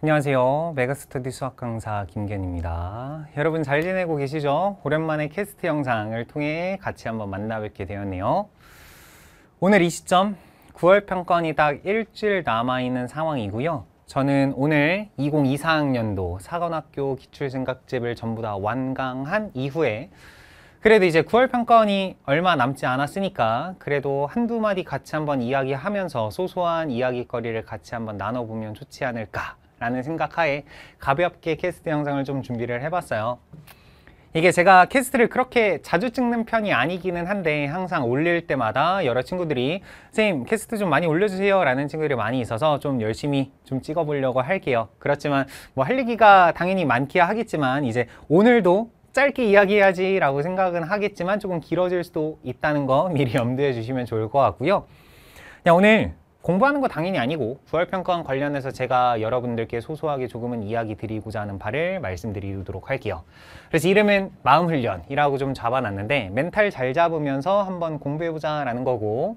안녕하세요. 메가스터디 수학 강사 김견입니다. 여러분 잘 지내고 계시죠? 오랜만에 캐스트 영상을 통해 같이 한번 만나 뵙게 되었네요. 오늘 이 시점 9월 평가원이 딱 일주일 남아있는 상황이고요. 저는 오늘 2024학년도 사관학교 기출생각집을 전부 다 완강한 이후에 그래도 이제 9월 평가원이 얼마 남지 않았으니까 그래도 한두 마디 같이 한번 이야기하면서 소소한 이야기거리를 같이 한번 나눠보면 좋지 않을까 라는 생각하에 가볍게 캐스트 영상을 좀 준비를 해봤어요 이게 제가 캐스트를 그렇게 자주 찍는 편이 아니기는 한데 항상 올릴 때마다 여러 친구들이 선생님 캐스트 좀 많이 올려주세요 라는 친구들이 많이 있어서 좀 열심히 좀 찍어보려고 할게요 그렇지만 뭐 할 얘기가 당연히 많기야 하겠지만 이제 오늘도 짧게 이야기해야지 라고 생각은 하겠지만 조금 길어질 수도 있다는 거 미리 염두해 주시면 좋을 것 같고요 그냥 오늘 공부하는 거 당연히 아니고 부활평가원 관련해서 제가 여러분들께 소소하게 조금은 이야기 드리고자 하는 바를 말씀드리도록 할게요. 그래서 이름은 마음훈련이라고 좀 잡아놨는데 멘탈 잘 잡으면서 한번 공부해보자 라는 거고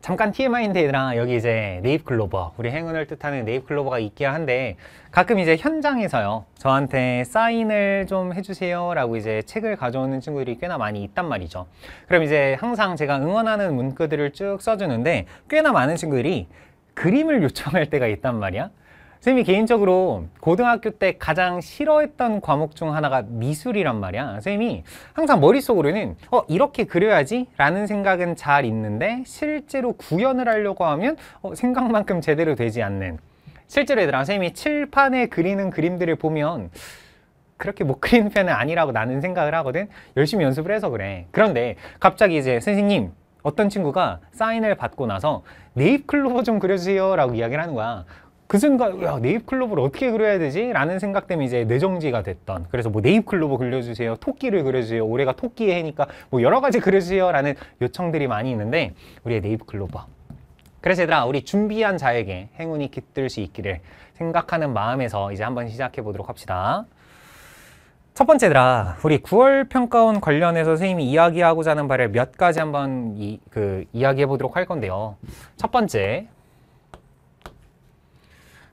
잠깐 TMI인데 얘들아 여기 이제 네잎 클로버 우리 행운을 뜻하는 네잎 클로버가 있긴 한데 가끔 이제 현장에서요 저한테 사인을 좀 해주세요 라고 이제 책을 가져오는 친구들이 꽤나 많이 있단 말이죠 그럼 이제 항상 제가 응원하는 문구들을 쭉 써주는데 꽤나 많은 친구들이 그림을 요청할 때가 있단 말이야 선생님이 개인적으로 고등학교 때 가장 싫어했던 과목 중 하나가 미술이란 말이야 선생님이 항상 머릿속으로는 어 이렇게 그려야지 라는 생각은 잘 있는데 실제로 구현을 하려고 하면 어, 생각만큼 제대로 되지 않는 실제로 얘들아 선생님이 칠판에 그리는 그림들을 보면 그렇게 못 그리는 편은 아니라고 나는 생각을 하거든 열심히 연습을 해서 그래 그런데 갑자기 이제 선생님 어떤 친구가 사인을 받고 나서 네잎클로버 좀 그려주세요 라고 이야기를 하는 거야 그 순간 야 네잎클로버를 어떻게 그려야 되지? 라는 생각 때문에 이제 뇌정지가 됐던 그래서 뭐 네잎클로버 그려주세요 토끼를 그려주세요 올해가 토끼의 해니까 뭐 여러 가지 그려주세요 라는 요청들이 많이 있는데 우리의 네잎클로버 그래서 얘들아 우리 준비한 자에게 행운이 깃들 수 있기를 생각하는 마음에서 이제 한번 시작해 보도록 합시다 첫 번째 얘들아 우리 9월 평가원 관련해서 선생님이 이야기하고자 하는 바를 몇 가지 한번 이, 그, 이야기해 보도록 할 건데요 첫 번째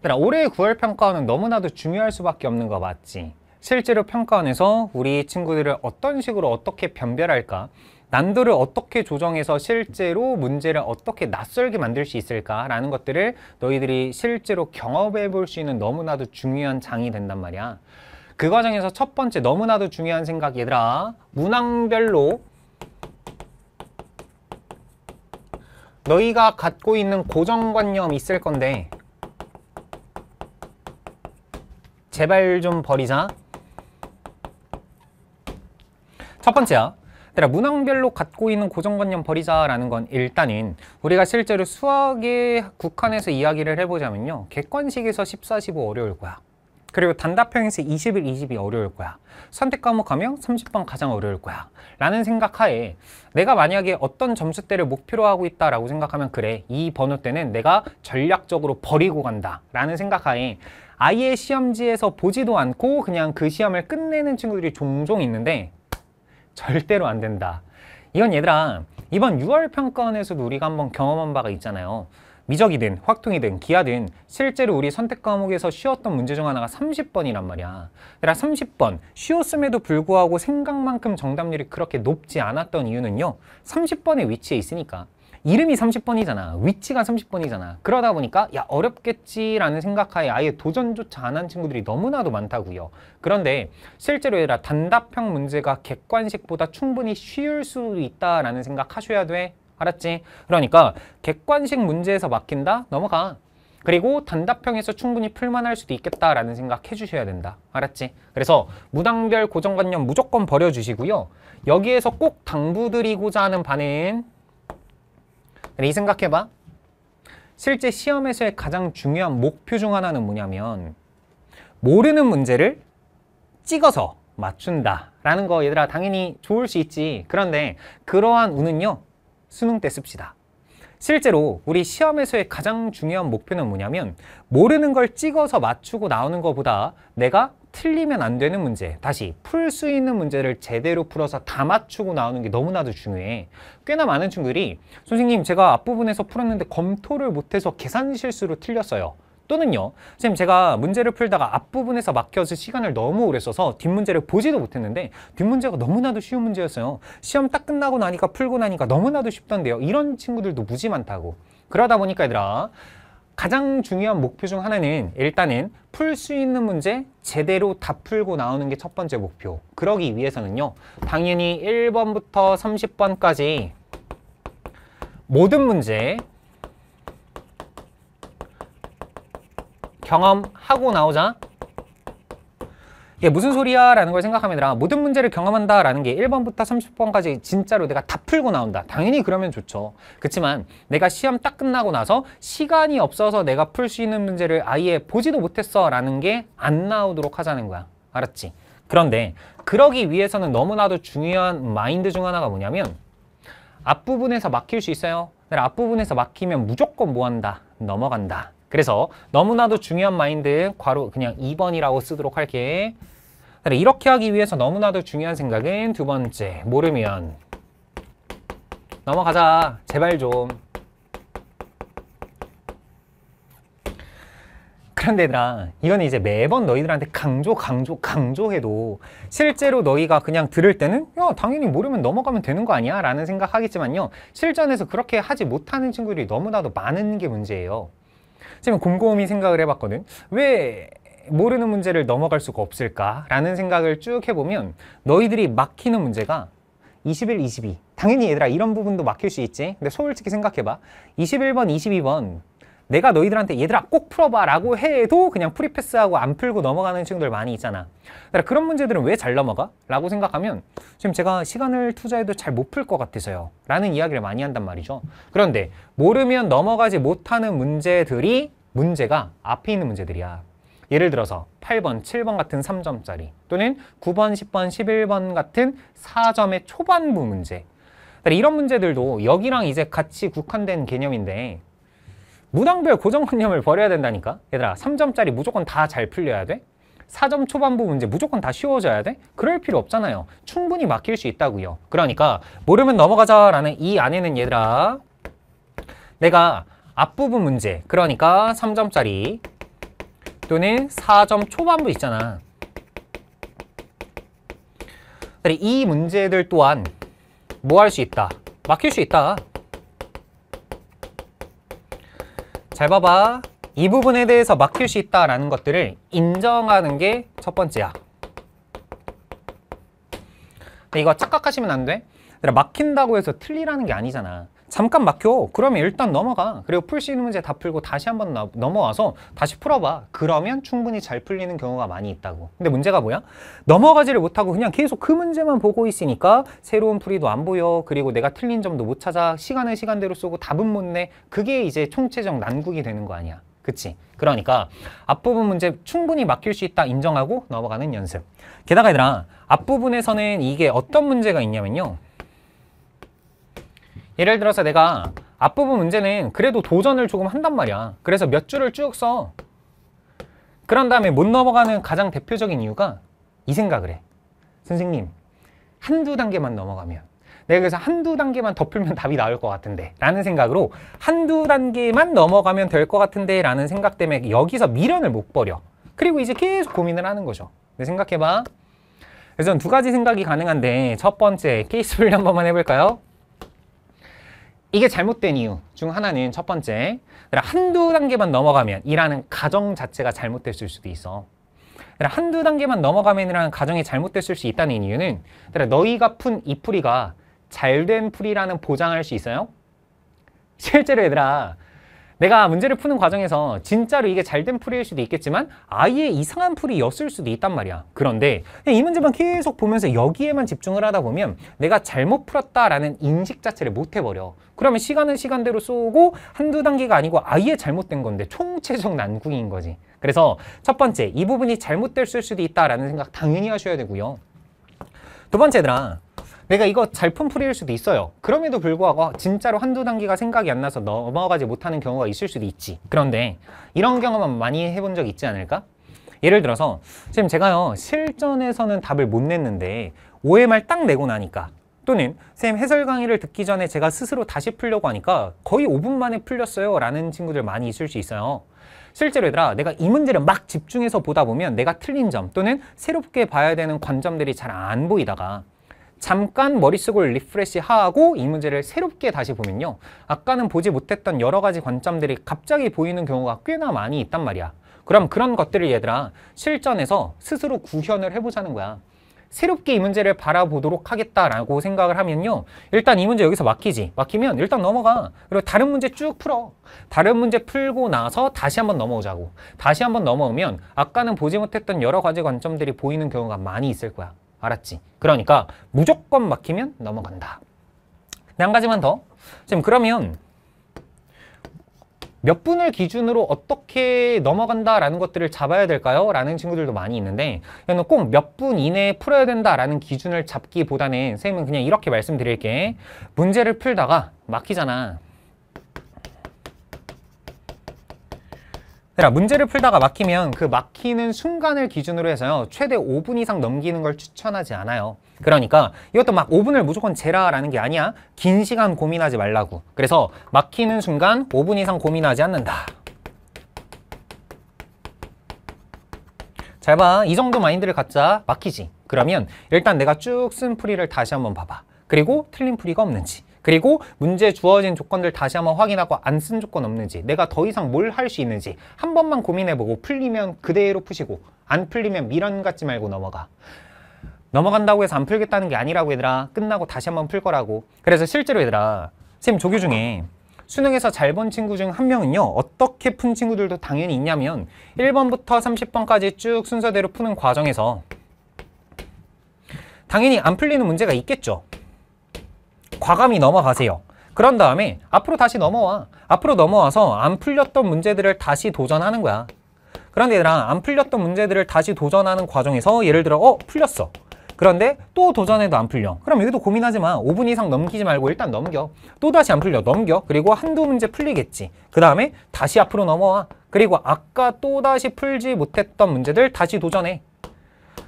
얘들아 올해의 9월 평가원은 너무나도 중요할 수밖에 없는 거 맞지? 실제로 평가원에서 우리 친구들을 어떤 식으로 어떻게 변별할까? 난도를 어떻게 조정해서 실제로 문제를 어떻게 낯설게 만들 수 있을까라는 것들을 너희들이 실제로 경험해 볼 수 있는 너무나도 중요한 장이 된단 말이야. 그 과정에서 첫 번째 너무나도 중요한 생각 얘들아 문항별로 너희가 갖고 있는 고정관념 있을 건데 제발 좀 버리자 첫 번째야 얘들아 문항별로 갖고 있는 고정관념 버리자라는 건 일단은 우리가 실제로 수학의 국한에서 이야기를 해보자면요 객관식에서 14, 15 어려울 거야 그리고 단답형에서 21, 20이 어려울 거야 선택 과목 하면 30번 가장 어려울 거야 라는 생각하에 내가 만약에 어떤 점수대를 목표로 하고 있다라고 생각하면 그래 이 번호 때는 내가 전략적으로 버리고 간다 라는 생각하에 아예 시험지에서 보지도 않고 그냥 그 시험을 끝내는 친구들이 종종 있는데 절대로 안 된다. 이건 얘들아 이번 6월 평가원에서도 우리가 한번 경험한 바가 있잖아요. 미적이든 확통이든 기하든 실제로 우리 선택 과목에서 쉬웠던 문제 중 하나가 30번이란 말이야. 내가 30번 쉬웠음에도 불구하고 생각만큼 정답률이 그렇게 높지 않았던 이유는요. 30번의 위치에 있으니까. 이름이 30번이잖아. 위치가 30번이잖아. 그러다 보니까 야 어렵겠지라는 생각하에 아예 도전조차 안 한 친구들이 너무나도 많다고요. 그런데 실제로 얘들아 단답형 문제가 객관식보다 충분히 쉬울 수 있다라는 생각하셔야 돼. 알았지? 그러니까 객관식 문제에서 막힌다? 넘어가. 그리고 단답형에서 충분히 풀만할 수도 있겠다라는 생각 해주셔야 된다. 알았지? 그래서 무당별 고정관념 무조건 버려주시고요. 여기에서 꼭 당부드리고자 하는 바는 근데 이 생각해봐. 실제 시험에서의 가장 중요한 목표 중 하나는 뭐냐면 모르는 문제를 찍어서 맞춘다라는 거 얘들아 당연히 좋을 수 있지. 그런데 그러한 운은요. 수능 때 씁시다. 실제로 우리 시험에서의 가장 중요한 목표는 뭐냐면 모르는 걸 찍어서 맞추고 나오는 것보다 내가 틀리면 안 되는 문제, 다시 풀 수 있는 문제를 제대로 풀어서 다 맞추고 나오는 게 너무나도 중요해. 꽤나 많은 친구들이 선생님 제가 앞부분에서 풀었는데 검토를 못해서 계산 실수로 틀렸어요. 또는요 선생님 제가 문제를 풀다가 앞부분에서 막혀서 시간을 너무 오래 써서 뒷문제를 보지도 못했는데 뒷문제가 너무나도 쉬운 문제였어요 시험 딱 끝나고 나니까 풀고 나니까 너무나도 쉽던데요 이런 친구들도 무지 많다고 그러다 보니까 얘들아 가장 중요한 목표 중 하나는 일단은 풀 수 있는 문제 제대로 다 풀고 나오는 게 첫 번째 목표 그러기 위해서는요 당연히 1번부터 30번까지 모든 문제 경험하고 나오자 이게 무슨 소리야? 라는 걸 생각하면 아 모든 문제를 경험한다 라는 게 1번부터 30번까지 진짜로 내가 다 풀고 나온다 당연히 그러면 좋죠 그렇지만 내가 시험 딱 끝나고 나서 시간이 없어서 내가 풀 수 있는 문제를 아예 보지도 못했어 라는 게 안 나오도록 하자는 거야 알았지? 그런데 그러기 위해서는 너무나도 중요한 마인드 중 하나가 뭐냐면 앞부분에서 막힐 수 있어요 앞부분에서 막히면 무조건 뭐한다? 넘어간다 그래서 너무나도 중요한 마인드 괄호 그냥 2번이라고 쓰도록 할게. 이렇게 하기 위해서 너무나도 중요한 생각은 두 번째, 모르면 넘어가자, 제발 좀. 그런데 얘들아, 이건 이제 매번 너희들한테 강조, 강조, 강조해도 실제로 너희가 그냥 들을 때는 야, 당연히 모르면 넘어가면 되는 거 아니야? 라는 생각하겠지만요. 실전에서 그렇게 하지 못하는 친구들이 너무나도 많은 게 문제예요. 지금 곰곰이 생각을 해봤거든. 왜 모르는 문제를 넘어갈 수가 없을까라는 생각을 쭉 해보면 너희들이 막히는 문제가 21, 22 당연히 얘들아 이런 부분도 막힐 수 있지 근데 솔직히 생각해봐 21번, 22번 내가 너희들한테 얘들아 꼭 풀어봐 라고 해도 그냥 프리패스하고 안 풀고 넘어가는 친구들 많이 있잖아 그런 문제들은 왜 잘 넘어가? 라고 생각하면 지금 제가 시간을 투자해도 잘 못 풀 것 같아서요 라는 이야기를 많이 한단 말이죠 그런데 모르면 넘어가지 못하는 문제들이 문제가 앞에 있는 문제들이야 예를 들어서 8번, 7번 같은 3점짜리 또는 9번, 10번, 11번 같은 4점의 초반부 문제 이런 문제들도 여기랑 이제 같이 국한된 개념인데 문항별 고정관념을 버려야 된다니까 얘들아 3점짜리 무조건 다 잘 풀려야 돼 4점 초반부 문제 무조건 다 쉬워져야 돼? 그럴 필요 없잖아요 충분히 막힐 수 있다고요 그러니까 모르면 넘어가자 라는 이 안에는 얘들아 내가 앞부분 문제 그러니까 3점짜리 또는 4점 초반부 있잖아 이 문제들 또한 뭐 할 수 있다? 막힐 수 있다 잘 봐봐 이 부분에 대해서 막힐 수 있다라는 것들을 인정하는 게 첫 번째야 근데 이거 착각하시면 안돼 막힌다고 해서 틀리라는 게 아니잖아 잠깐 막혀. 그러면 일단 넘어가. 그리고 풀 수 있는 문제 다 풀고 다시 한번 넘어와서 다시 풀어봐. 그러면 충분히 잘 풀리는 경우가 많이 있다고. 근데 문제가 뭐야? 넘어가지를 못하고 그냥 계속 그 문제만 보고 있으니까 새로운 풀이도 안 보여. 그리고 내가 틀린 점도 못 찾아. 시간을 시간대로 쓰고 답은 못 내. 그게 이제 총체적 난국이 되는 거 아니야. 그치? 그러니까 앞부분 문제 충분히 맡길 수 있다 인정하고 넘어가는 연습. 게다가 얘들아, 앞부분에서는 이게 어떤 문제가 있냐면요. 예를 들어서 내가 앞부분 문제는 그래도 도전을 조금 한단 말이야 그래서 몇 줄을 쭉써 그런 다음에 못 넘어가는 가장 대표적인 이유가 이 생각을 해 선생님 한두 단계만 넘어가면 내가 그래서 한두 단계만 더 풀면 답이 나올 것 같은데 라는 생각으로 한두 단계만 넘어가면 될 것 같은데 라는 생각 때문에 여기서 미련을 못 버려 그리고 이제 계속 고민을 하는 거죠 근데 생각해봐 그래서 두 가지 생각이 가능한데 첫 번째 케이스 분리 한 번만 해볼까요? 이게 잘못된 이유 중 하나는 첫 번째 그러니까 한두 단계만 넘어가면 이라는 가정 자체가 잘못됐을 수도 있어 그러니까 한두 단계만 넘어가면 이라는 가정이 잘못됐을 수 있다는 이유는 그러니까 너희가 푼 이 풀이가 잘 된 풀이라는 보장할 수 있어요? 실제로 얘들아 내가 문제를 푸는 과정에서 진짜로 이게 잘된 풀이일 수도 있겠지만 아예 이상한 풀이였을 수도 있단 말이야. 그런데 이 문제만 계속 보면서 여기에만 집중을 하다 보면 내가 잘못 풀었다라는 인식 자체를 못 해버려. 그러면 시간은 시간대로 쏘고 한두 단계가 아니고 아예 잘못된 건데 총체적 난국인 거지. 그래서 첫 번째, 이 부분이 잘못될 수도 있다라는 생각 당연히 하셔야 되고요. 두 번째들아, 내가 이거 잘 폼풀이일 수도 있어요 그럼에도 불구하고 진짜로 한두 단계가 생각이 안 나서 넘어가지 못하는 경우가 있을 수도 있지 그런데 이런 경험은 많이 해본 적 있지 않을까? 예를 들어서 지금 제가요 실전에서는 답을 못 냈는데 OMR 딱 내고 나니까 또는 쌤 해설 강의를 듣기 전에 제가 스스로 다시 풀려고 하니까 거의 5분 만에 풀렸어요 라는 친구들 많이 있을 수 있어요 실제로 얘들아 내가 이 문제를 막 집중해서 보다 보면 내가 틀린 점 또는 새롭게 봐야 되는 관점들이 잘 안 보이다가 잠깐 머릿속을 리프레시 하고 이 문제를 새롭게 다시 보면요. 아까는 보지 못했던 여러 가지 관점들이 갑자기 보이는 경우가 꽤나 많이 있단 말이야. 그럼 그런 것들을 얘들아 실전에서 스스로 구현을 해보자는 거야. 새롭게 이 문제를 바라보도록 하겠다라고 생각을 하면요. 일단 이 문제 여기서 막히지. 막히면 일단 넘어가. 그리고 다른 문제 쭉 풀어. 다른 문제 풀고 나서 다시 한번 넘어오자고. 다시 한번 넘어오면 아까는 보지 못했던 여러 가지 관점들이 보이는 경우가 많이 있을 거야. 알았지? 그러니까 무조건 막히면 넘어간다. 네, 한 가지만 더. 지금 그러면 몇 분을 기준으로 어떻게 넘어간다라는 것들을 잡아야 될까요? 라는 친구들도 많이 있는데 꼭 몇 분 이내에 풀어야 된다라는 기준을 잡기보다는 선생님은 그냥 이렇게 말씀드릴게 문제를 풀다가 막히잖아 그 문제를 풀다가 막히면 그 막히는 순간을 기준으로 해서요 최대 5분 이상 넘기는 걸 추천하지 않아요 그러니까 이것도 막 5분을 무조건 재라라는 게 아니야 긴 시간 고민하지 말라고 그래서 막히는 순간 5분 이상 고민하지 않는다 잘봐이 정도 마인드를 갖자 막히지 그러면 일단 내가 쭉 쓴프리를 다시 한번 봐봐 그리고 틀린 프리가 없는지 그리고 문제 주어진 조건들 다시 한번 확인하고 안 쓴 조건 없는지 내가 더 이상 뭘 할 수 있는지 한 번만 고민해보고 풀리면 그대로 푸시고 안 풀리면 미련 갖지 말고 넘어가 넘어간다고 해서 안 풀겠다는 게 아니라고 얘들아 끝나고 다시 한번 풀 거라고 그래서 실제로 얘들아 쌤 조교 중에 수능에서 잘 본 친구 중 한 명은요 어떻게 푼 친구들도 당연히 있냐면 1번부터 30번까지 쭉 순서대로 푸는 과정에서 당연히 안 풀리는 문제가 있겠죠 과감히 넘어가세요. 그런 다음에 앞으로 다시 넘어와. 앞으로 넘어와서 안 풀렸던 문제들을 다시 도전하는 거야. 그런데 얘들아 안 풀렸던 문제들을 다시 도전하는 과정에서 예를 들어 어 풀렸어. 그런데 또 도전해도 안 풀려. 그럼 여기도 고민하지 마. 5분 이상 넘기지 말고 일단 넘겨. 또 다시 안 풀려. 넘겨. 그리고 한두 문제 풀리겠지. 그 다음에 다시 앞으로 넘어와. 그리고 아까 또 다시 풀지 못했던 문제들 다시 도전해.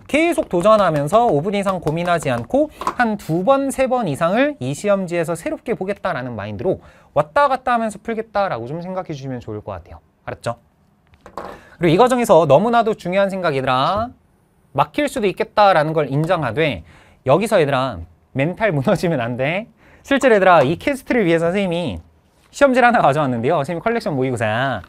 계속 도전하면서 5분 이상 고민하지 않고 한 두 번, 세 번 이상을 이 시험지에서 새롭게 보겠다라는 마인드로 왔다 갔다 하면서 풀겠다라고 좀 생각해 주시면 좋을 것 같아요. 알았죠? 그리고 이 과정에서 너무나도 중요한 생각이더라. 막힐 수도 있겠다라는 걸 인정하되 여기서 얘들아 멘탈 무너지면 안 돼. 실제로 얘들아 이 퀘스트를 위해서 선생님이 시험지를 하나 가져왔는데요. 선생님 컬렉션 모의고사.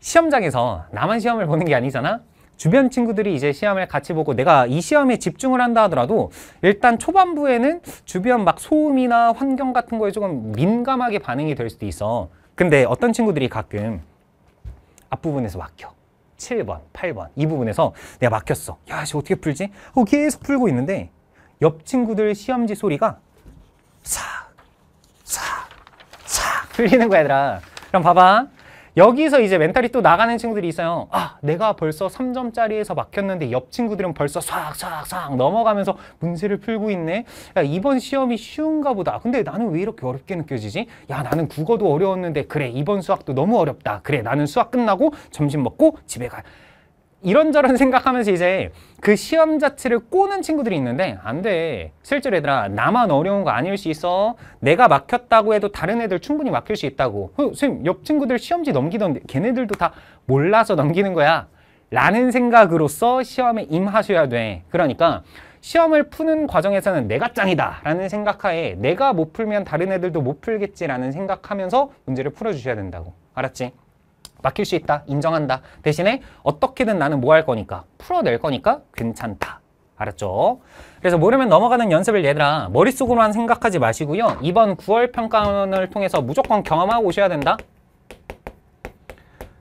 시험장에서 나만 시험을 보는 게 아니잖아? 주변 친구들이 이제 시험을 같이 보고 내가 이 시험에 집중을 한다 하더라도 일단 초반부에는 주변 막 소음이나 환경 같은 거에 조금 민감하게 반응이 될 수도 있어. 근데 어떤 친구들이 가끔 앞부분에서 막혀. 7번, 8번 이 부분에서 내가 막혔어. 야, 씨 어떻게 풀지? 어, 계속 풀고 있는데 옆 친구들 시험지 소리가 싹, 싹, 싹풀리는 거야, 얘들아. 그럼 봐봐. 여기서 이제 멘탈이 또 나가는 친구들이 있어요. 아, 내가 벌써 3점짜리에서 막혔는데 옆 친구들은 벌써 싹싹싹 넘어가면서 문제를 풀고 있네. 야, 이번 시험이 쉬운가 보다. 근데 나는 왜 이렇게 어렵게 느껴지지? 야, 나는 국어도 어려웠는데 그래, 이번 수학도 너무 어렵다. 그래, 나는 수학 끝나고 점심 먹고 집에 가. 이런저런 생각하면서 이제 그 시험 자체를 꼬는 친구들이 있는데 안 돼. 실제로 얘들아 나만 어려운 거 아닐 수 있어. 내가 막혔다고 해도 다른 애들 충분히 막힐 수 있다고. 어, 선생님 옆 친구들 시험지 넘기던데 걔네들도 다 몰라서 넘기는 거야. 라는 생각으로써 시험에 임하셔야 돼. 그러니까 시험을 푸는 과정에서는 내가 짱이다 라는 생각하에 내가 못 풀면 다른 애들도 못 풀겠지라는 생각하면서 문제를 풀어주셔야 된다고. 알았지? 막힐 수 있다. 인정한다. 대신에 어떻게든 나는 뭐 할 거니까 풀어낼 거니까 괜찮다. 알았죠? 그래서 모르면 넘어가는 연습을 얘들아 머릿속으로만 생각하지 마시고요. 이번 9월 평가원을 통해서 무조건 경험하고 오셔야 된다.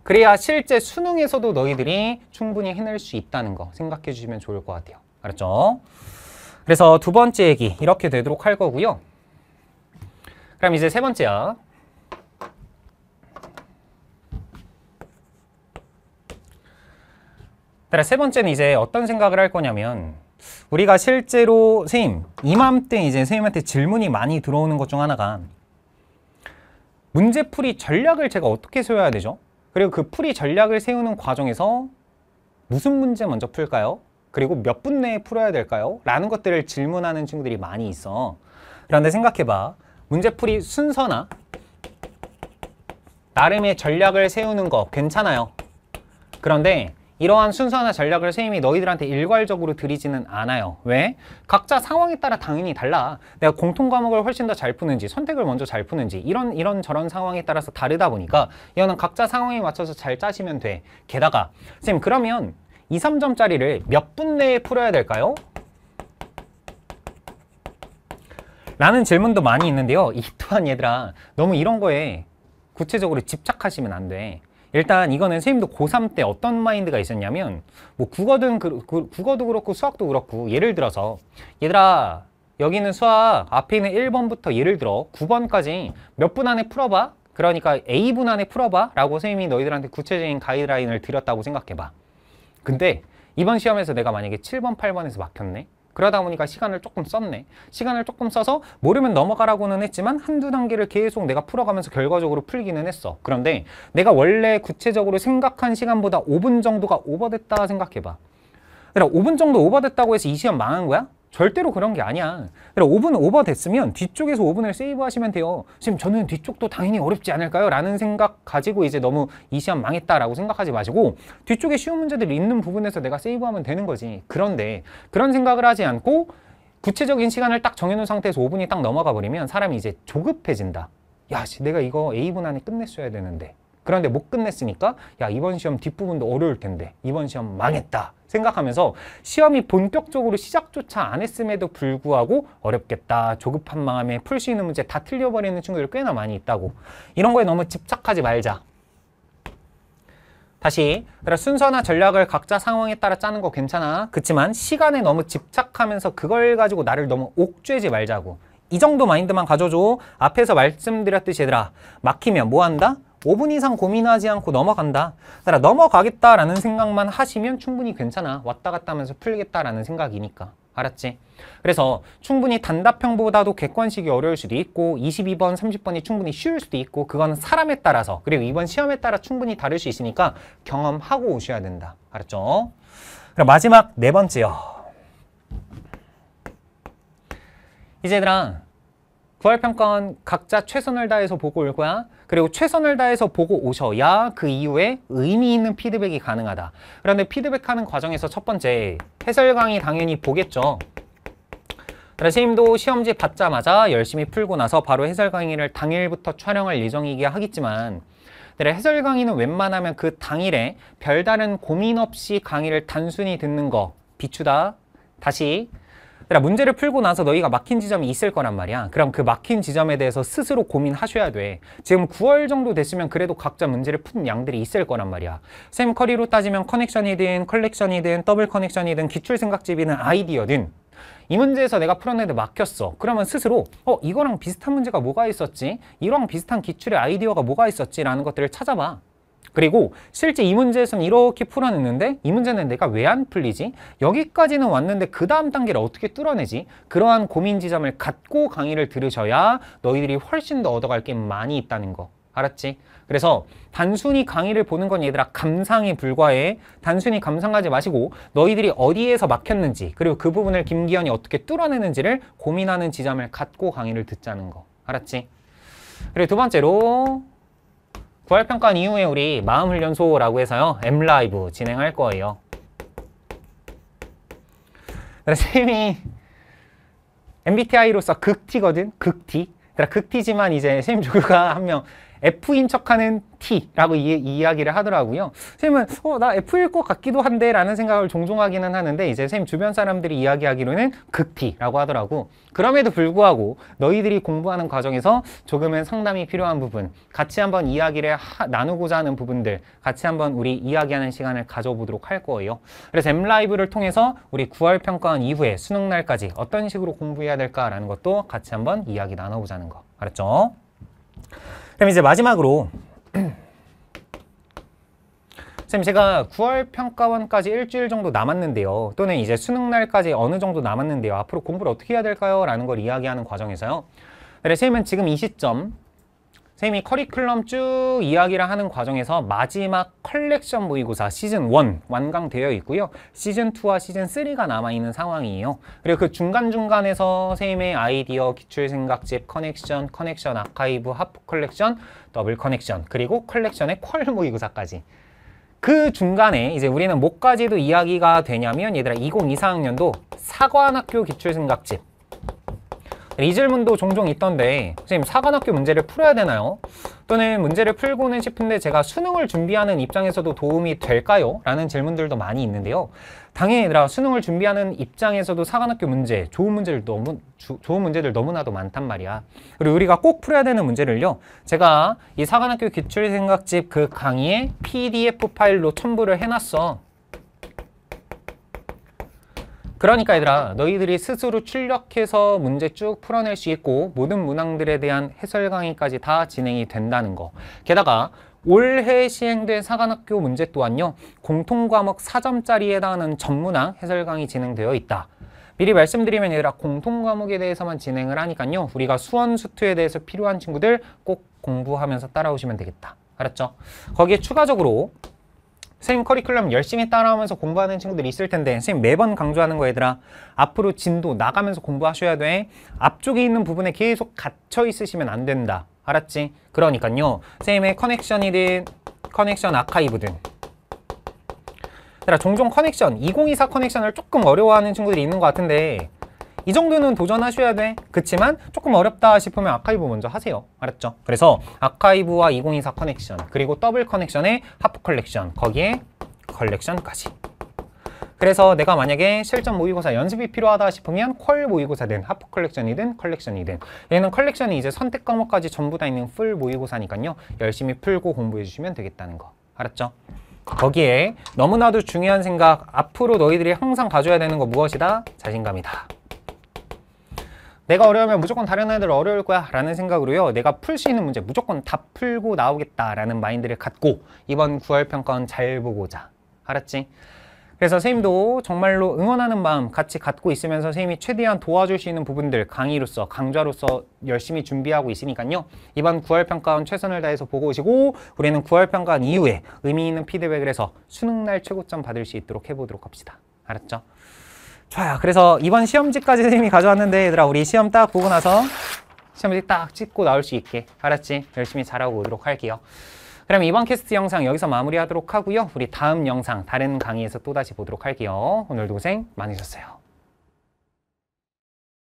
그래야 실제 수능에서도 너희들이 충분히 해낼 수 있다는 거 생각해 주시면 좋을 것 같아요. 알았죠? 그래서 두 번째 얘기 이렇게 되도록 할 거고요. 그럼 이제 세번째요 그다세 번째는 이제 어떤 생각을 할 거냐면 우리가 실제로 선생님 이맘때 이제 선생님한테 질문이 많이 들어오는 것 중 하나가 문제풀이 전략을 제가 어떻게 세워야 되죠? 그리고 그 풀이 전략을 세우는 과정에서 무슨 문제 먼저 풀까요? 그리고 몇 분 내에 풀어야 될까요? 라는 것들을 질문하는 친구들이 많이 있어 그런데 생각해봐 문제풀이 순서나 나름의 전략을 세우는 거 괜찮아요 그런데 이러한 순서나 전략을 선생님이 너희들한테 일괄적으로 드리지는 않아요. 왜? 각자 상황에 따라 당연히 달라. 내가 공통 과목을 훨씬 더 잘 푸는지 선택을 먼저 잘 푸는지 이런 이런 저런 상황에 따라서 다르다 보니까 이거는 각자 상황에 맞춰서 잘 짜시면 돼. 게다가 선생님 그러면 2, 3점짜리를 몇 분 내에 풀어야 될까요? 라는 질문도 많이 있는데요. 이 또한 얘들아 너무 이런 거에 구체적으로 집착하시면 안 돼. 일단 이거는 선생님도 고3 때 어떤 마인드가 있었냐면 뭐 국어든 그, 그, 국어도 그렇고 수학도 그렇고 예를 들어서 얘들아 여기는 수학 앞에 있는 1번부터 예를 들어 9번까지 몇 분 안에 풀어봐 그러니까 A분 안에 풀어봐 라고 선생님이 너희들한테 구체적인 가이드라인을 드렸다고 생각해봐 근데 이번 시험에서 내가 만약에 7번 8번에서 막혔네 그러다 보니까 시간을 조금 썼네. 시간을 조금 써서 모르면 넘어가라고는 했지만 한두 단계를 계속 내가 풀어가면서 결과적으로 풀기는 했어. 그런데 내가 원래 구체적으로 생각한 시간보다 5분 정도가 오버됐다 생각해봐. 그럼 그러니까 5분 정도 오버됐다고 해서 이 시험 망한 거야? 절대로 그런 게 아니야. 5분 오버 됐으면 뒤쪽에서 5분을 세이브 하시면 돼요. 지금 저는 뒤쪽도 당연히 어렵지 않을까요? 라는 생각 가지고 이제 너무 이 시험 망했다라고 생각하지 마시고 뒤쪽에 쉬운 문제들이 있는 부분에서 내가 세이브하면 되는 거지. 그런데 그런 생각을 하지 않고 구체적인 시간을 딱 정해놓은 상태에서 5분이 딱 넘어가 버리면 사람이 이제 조급해진다. 야, 내가 이거 A분 안에 끝냈어야 되는데 그런데 못 끝냈으니까 야 이번 시험 뒷부분도 어려울 텐데 이번 시험 망했다 생각하면서 시험이 본격적으로 시작조차 안 했음에도 불구하고 어렵겠다 조급한 마음에 풀 수 있는 문제 다 틀려버리는 친구들 꽤나 많이 있다고 이런 거에 너무 집착하지 말자 다시 그래서 그러니까 순서나 전략을 각자 상황에 따라 짜는 거 괜찮아 그치만 시간에 너무 집착하면서 그걸 가지고 나를 너무 옥죄지 말자고 이 정도 마인드만 가져줘 앞에서 말씀드렸듯이 얘들아 막히면 뭐 한다? 5분 이상 고민하지 않고 넘어간다. 따라 넘어가겠다라는 생각만 하시면 충분히 괜찮아. 왔다 갔다 하면서 풀겠다라는 생각이니까. 알았지? 그래서 충분히 단답형보다도 객관식이 어려울 수도 있고 22번, 30번이 충분히 쉬울 수도 있고 그거는 사람에 따라서 그리고 이번 시험에 따라 충분히 다를 수 있으니까 경험하고 오셔야 된다. 알았죠? 그럼 마지막 네 번째요. 이제 얘들아 9월 평가원 각자 최선을 다해서 보고 올 거야. 그리고 최선을 다해서 보고 오셔야 그 이후에 의미 있는 피드백이 가능하다. 그런데 피드백하는 과정에서 첫 번째 해설 강의 당연히 보겠죠. 선생님도 시험지 받자마자 열심히 풀고 나서 바로 해설 강의를 당일부터 촬영할 예정이긴 하겠지만 해설 강의는 웬만하면 그 당일에 별다른 고민 없이 강의를 단순히 듣는 거 비추다 다시 얘들아 그러니까 문제를 풀고 나서 너희가 막힌 지점이 있을 거란 말이야 그럼 그 막힌 지점에 대해서 스스로 고민하셔야 돼 지금 9월 정도 됐으면 그래도 각자 문제를 푼 양들이 있을 거란 말이야 샘 커리로 따지면 커넥션이든 컬렉션이든 더블 커넥션이든 기출생각집이든 아이디어든 이 문제에서 내가 풀었는데 막혔어. 그러면 스스로 어 이거랑 비슷한 문제가 뭐가 있었지? 이랑 비슷한 기출의 아이디어가 뭐가 있었지? 라는 것들을 찾아봐. 그리고 실제 이 문제에서는 이렇게 풀어냈는데 이 문제는 내가 왜 안 풀리지? 여기까지는 왔는데 그 다음 단계를 어떻게 뚫어내지? 그러한 고민 지점을 갖고 강의를 들으셔야 너희들이 훨씬 더 얻어갈 게 많이 있다는 거 알았지? 그래서 단순히 강의를 보는 건 얘들아 감상에 불과해 단순히 감상하지 마시고 너희들이 어디에서 막혔는지 그리고 그 부분을 김기현이 어떻게 뚫어내는지를 고민하는 지점을 갖고 강의를 듣자는 거 알았지? 그리고 두 번째로 부활평가 이후에 우리 마음훈련소라고 해서요. M라이브 진행할 거예요. 쌤이 MBTI로서 극T거든? 극T. 극티지만 이제 선 조교가 한명 F인 척하는 T라고 이, 이 야기를 하더라고요. 선생님은 어, 나 F일 것 같기도 한데 라는 생각을 종종 하기는 하는데 이제 선생님 주변 사람들이 이야기하기로는 극T라고 하더라고. 그럼에도 불구하고 너희들이 공부하는 과정에서 조금은 상담이 필요한 부분 같이 한번 이야기를 하, 나누고자 하는 부분들 같이 한번 우리 이야기하는 시간을 가져보도록 할 거예요. 그래서 엠라이브를 통해서 우리 9월 평가원 이후에 수능 날까지 어떤 식으로 공부해야 될까라는 것도 같이 한번 이야기 나눠보자는 거. 알았죠? 그럼 이제 마지막으로 선생님 제가 9월 평가원까지 일주일 정도 남았는데요. 또는 이제 수능날까지 어느 정도 남았는데요. 앞으로 공부를 어떻게 해야 될까요? 라는 걸 이야기하는 과정에서요. 네, 선생님은 지금 이 시점 선생님이 커리큘럼 쭉 이야기를 하는 과정에서 마지막 컬렉션 모의고사 시즌 1 완강되어 있고요. 시즌 2와 시즌 3가 남아있는 상황이에요. 그리고 그 중간중간에서 선생님의 아이디어, 기출생각집, 커넥션, 커넥션 아카이브, 하프 컬렉션, 더블 커넥션, 그리고 컬렉션의 퀄 모의고사까지 그 중간에 이제 우리는 뭐까지도 이야기가 되냐면 얘들아 2024학년도 사관학교 기출생각집 이 질문도 종종 있던데 선생님 사관학교 문제를 풀어야 되나요? 또는 문제를 풀고는 싶은데 제가 수능을 준비하는 입장에서도 도움이 될까요? 라는 질문들도 많이 있는데요 당연히 수능을 준비하는 입장에서도 사관학교 문제 좋은 문제들 너무 주, 좋은 문제들 너무나도 많단 말이야 그리고 우리가 꼭 풀어야 되는 문제를요 제가 이 사관학교 기출생각집 그 강의에 PDF 파일로 첨부를 해놨어 그러니까 얘들아 너희들이 스스로 출력해서 문제 쭉 풀어낼 수 있고 모든 문항들에 대한 해설 강의까지 다 진행이 된다는 거 게다가 올해 시행된 사관학교 문제 또한요 공통과목 4점짜리에 해당하는 전문항 해설 강의 진행되어 있다 미리 말씀드리면 얘들아 공통과목에 대해서만 진행을 하니까요 우리가 수원수투에 대해서 필요한 친구들 꼭 공부하면서 따라오시면 되겠다 알았죠? 거기에 추가적으로 선생님 커리큘럼 열심히 따라오면서 공부하는 친구들이 있을 텐데 선생님 매번 강조하는 거 얘들아 앞으로 진도 나가면서 공부하셔야 돼 앞쪽에 있는 부분에 계속 갇혀 있으시면 안 된다 알았지? 그러니까요 선생님의 커넥션이든 커넥션 아카이브든 종종 커넥션 2024 커넥션을 조금 어려워하는 친구들이 있는 것 같은데 이 정도는 도전하셔야 돼 그치만 조금 어렵다 싶으면 아카이브 먼저 하세요 알았죠? 그래서 아카이브와 2024 커넥션 그리고 더블 커넥션에 하프 컬렉션 거기에 컬렉션까지 그래서 내가 만약에 실전 모의고사 연습이 필요하다 싶으면 퀄 모의고사든 하프 컬렉션이든 컬렉션이든 얘는 컬렉션이 이제 선택 과목까지 전부 다 있는 풀 모의고사니까요 열심히 풀고 공부해 주시면 되겠다는 거 알았죠? 거기에 너무나도 중요한 생각 앞으로 너희들이 항상 가져야 되는 거 무엇이다? 자신감이다 내가 어려우면 무조건 다른 애들 어려울 거야 라는 생각으로요 내가 풀 수 있는 문제 무조건 다 풀고 나오겠다라는 마인드를 갖고 이번 9월 평가원 잘 보고자 알았지? 그래서 선생님도 정말로 응원하는 마음 같이 갖고 있으면서 선생님이 최대한 도와줄 수 있는 부분들 강의로서 강좌로서 열심히 준비하고 있으니까요. 이번 9월 평가원 최선을 다해서 보고 오시고 우리는 9월 평가원 이후에 의미 있는 피드백을 해서 수능날 최고점 받을 수 있도록 해보도록 합시다. 알았죠? 좋아요. 그래서 이번 시험지까지 선생님이 가져왔는데 얘들아 우리 시험 딱 보고 나서 시험지 딱 찍고 나올 수 있게 알았지? 열심히 잘하고 오도록 할게요. 그럼 이번 캐스트 영상 여기서 마무리하도록 하고요. 우리 다음 영상 다른 강의에서 또다시 보도록 할게요. 오늘도 고생 많으셨어요.